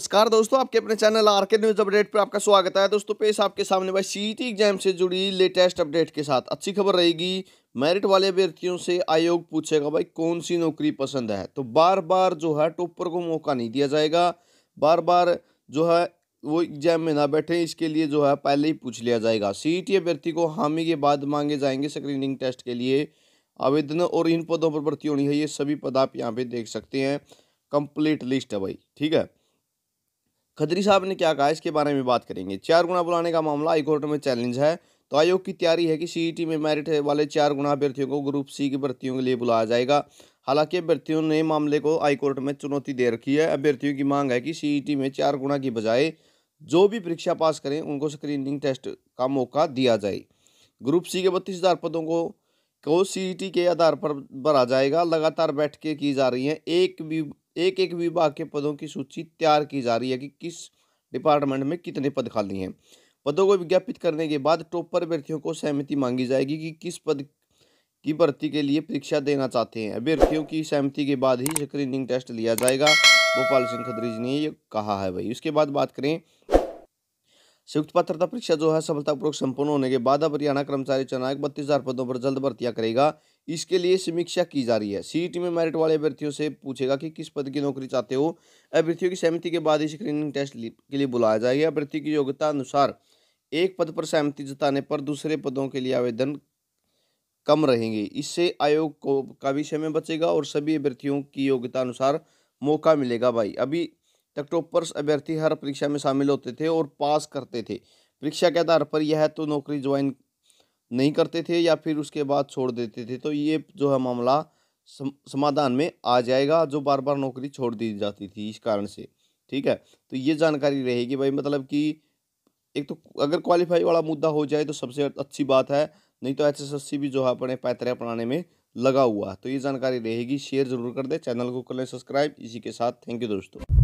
नमस्कार दोस्तों आपके अपने channel R K news update पर आपका स्वागत है दोस्तों पेश आपके सामने भाई टी एग्जाम से जुड़ी लेटेस्ट अपडेट के साथ अच्छी खबर रहेगी मेरिट वाले अभ्यर्थियों से आयोग पूछेगा भाई कौन सी नौकरी पसंद है तो बार बार जो है टॉपर को मौका नहीं दिया जाएगा बार बार जो है वो एग्जाम में ना बैठे इसके लिए जो है पहले ही पूछ लिया जाएगा टी अभ्यर्थी को हामी के बाद मांगे जाएंगे स्क्रीनिंग टेस्ट के लिए आवेदन और इन पदों पर भर्ती होनी है ये सभी पद आप यहाँ पे देख सकते हैं कंप्लीट लिस्ट है भाई ठीक है खदरी साहब ने क्या कहा इसके बारे में बात करेंगे चार गुना बुलाने का मामला हाईकोर्ट में चैलेंज है तो आयोग की तैयारी है कि सीईटी में मेरिट वाले चार गुना अभ्यर्थियों को ग्रुप सी की भर्तियों के लिए बुलाया जाएगा हालांकि अभ्यर्थियों ने मामले को हाईकोर्ट में चुनौती दे रखी है अभ्यर्थियों की मांग है कि सीईटी में चार गुणा की बजाय जो भी परीक्षा पास करें उनको स्क्रीनिंग टेस्ट का मौका दिया जाए ग्रुप सी के बत्तीस हज़ार पदों को को सीईटी के आधार पर भरा जाएगा लगातार बैठकें की जा रही हैं एक भी एक एक विभाग के पदों की सूची तैयार की जा रही है कि किस डिपार्टमेंट में कितने पद खाली हैं पदों को विज्ञापित करने के बाद टॉपर अभ्यर्थियों को सहमति मांगी जाएगी कि किस पद की भर्ती के लिए परीक्षा देना चाहते हैं अभ्यर्थियों की सहमति के बाद ही स्क्रीनिंग टेस्ट लिया जाएगा भोपाल सिंह खदरी जी ने ये कहा है भाई उसके बाद बात करें संयुक्त पात्रता परीक्षा जो है सफलतापूर्वक संपन्न होने के बाद अब हरियाणा कर्मचारी चयन आयोग बत्तीस हजार पदों पर जल्द भर्तियां करेगा इसके लिए समीक्षा की जा रही है सीईटी में मेरिट वाले अभ्यर्थियों से पूछेगा कि किस पद की नौकरी चाहते हो अभ्यर्थियों की सहमति के बाद ही स्क्रीनिंग टेस्ट के लिए बुलाया जाएगा अभ्यर्थी की योग्यता अनुसार एक पद पर सहमति जताने पर दूसरे पदों के लिए आवेदन कम रहेंगे इससे आयोग को का भी समय बचेगा और सभी अभ्यर्थियों की योग्यता अनुसार मौका मिलेगा भाई अभी तक टॉपर्स तो अभ्यर्थी हर परीक्षा में शामिल होते थे और पास करते थे परीक्षा के आधार पर यह तो नौकरी ज्वाइन नहीं करते थे या फिर उसके बाद छोड़ देते थे तो ये जो है मामला समाधान में आ जाएगा जो बार बार नौकरी छोड़ दी जाती थी इस कारण से ठीक है तो ये जानकारी रहेगी भाई मतलब कि एक तो अगर क्वालिफाई वाला मुद्दा हो जाए तो सबसे अच्छी बात है नहीं तो एच भी जो है अपने पैतरे अपनाने में लगा हुआ है तो ये जानकारी रहेगी शेयर जरूर कर दे चैनल को कर लें सब्सक्राइब इसी के साथ थैंक यू दोस्तों